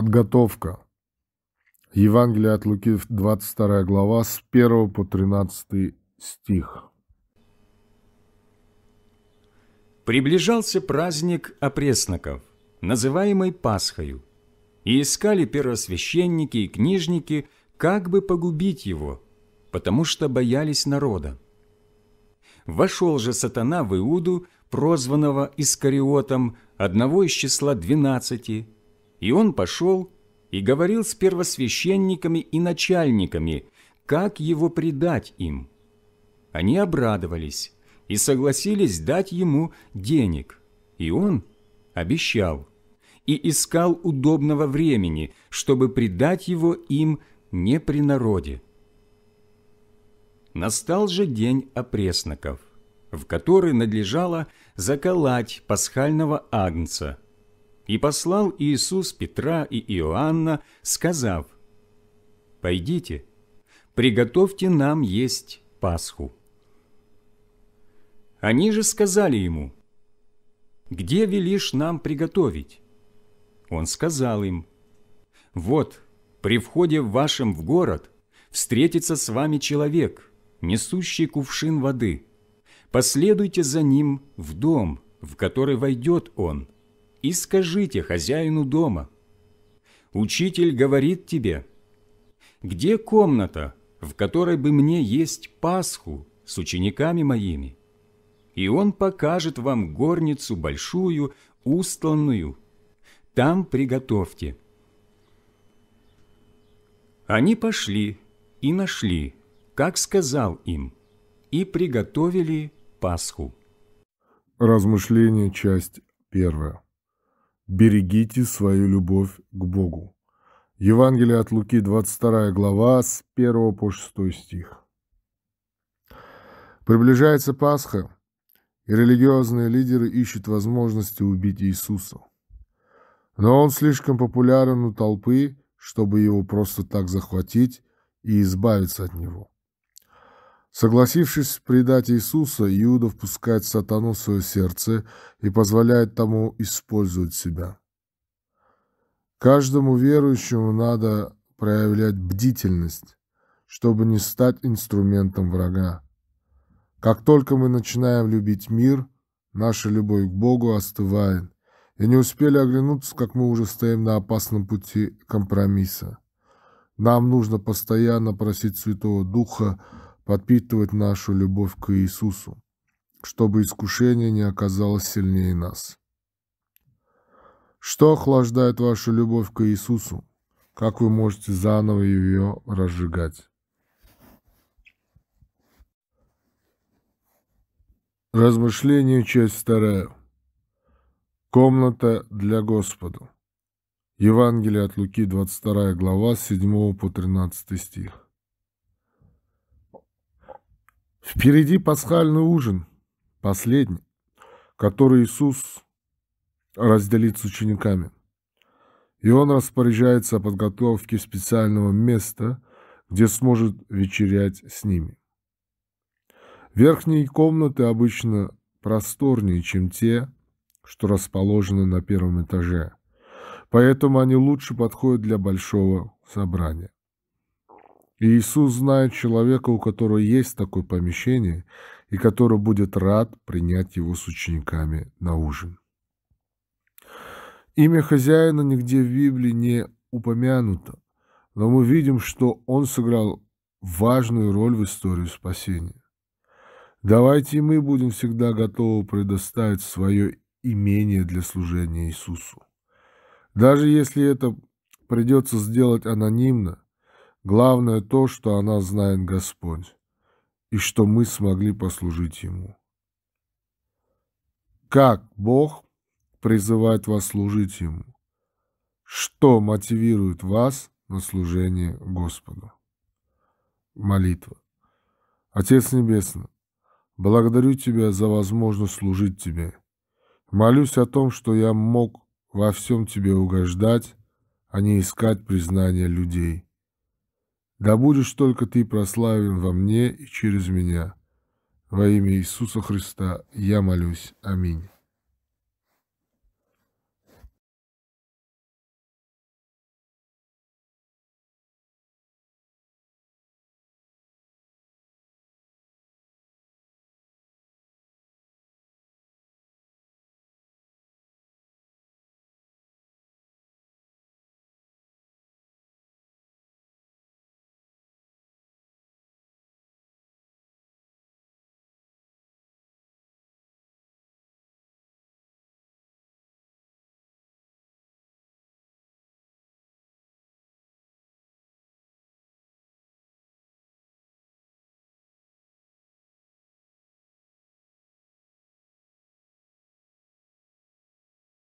Подготовка. Евангелие от Луки, 22 глава, с 1 по 13 стих. Приближался праздник опресноков, называемый Пасхою, и искали первосвященники и книжники, как бы погубить его, потому что боялись народа. Вошел же сатана в Иуду, прозванного Искариотом, одного из числа двенадцати – и он пошел и говорил с первосвященниками и начальниками, как его предать им. Они обрадовались и согласились дать ему денег, и он обещал и искал удобного времени, чтобы предать его им не при народе. Настал же день опресноков, в который надлежало заколать пасхального агнца – и послал Иисус Петра и Иоанна, сказав, «Пойдите, приготовьте нам есть Пасху». Они же сказали ему, «Где велишь нам приготовить?» Он сказал им, «Вот, при входе в вашем в город встретится с вами человек, несущий кувшин воды. Последуйте за ним в дом, в который войдет он» и скажите хозяину дома. Учитель говорит тебе, где комната, в которой бы мне есть Пасху с учениками моими? И он покажет вам горницу большую, устланную. Там приготовьте. Они пошли и нашли, как сказал им, и приготовили Пасху. Размышление, часть первая берегите свою любовь к Богу. Евангелие от Луки, 22 глава, с 1 по 6 стих. Приближается Пасха, и религиозные лидеры ищут возможности убить Иисуса. Но он слишком популярен у толпы, чтобы его просто так захватить и избавиться от него. Согласившись предать Иисуса, Иуда впускает сатану в свое сердце и позволяет тому использовать себя. Каждому верующему надо проявлять бдительность, чтобы не стать инструментом врага. Как только мы начинаем любить мир, наша любовь к Богу остывает, и не успели оглянуться, как мы уже стоим на опасном пути компромисса. Нам нужно постоянно просить Святого Духа подпитывать нашу любовь к Иисусу, чтобы искушение не оказалось сильнее нас. Что охлаждает вашу любовь к Иисусу? Как вы можете заново ее разжигать? Размышление, часть вторая. Комната для Господа. Евангелие от Луки, 22 глава, 7 по 13 стих. Впереди пасхальный ужин, последний, который Иисус разделит с учениками. И он распоряжается о подготовке специального места, где сможет вечерять с ними. Верхние комнаты обычно просторнее, чем те, что расположены на первом этаже, поэтому они лучше подходят для большого собрания. Иисус знает человека, у которого есть такое помещение, и который будет рад принять его с учениками на ужин. Имя хозяина нигде в Библии не упомянуто, но мы видим, что он сыграл важную роль в истории спасения. Давайте и мы будем всегда готовы предоставить свое имение для служения Иисусу. Даже если это придется сделать анонимно, Главное то, что она знает Господь, и что мы смогли послужить Ему. Как Бог призывает вас служить Ему? Что мотивирует вас на служение Господу? Молитва. Отец Небесный, благодарю Тебя за возможность служить Тебе. Молюсь о том, что я мог во всем Тебе угождать, а не искать признания людей – да будешь только ты прославлен во мне и через меня. Во имя Иисуса Христа я молюсь. Аминь.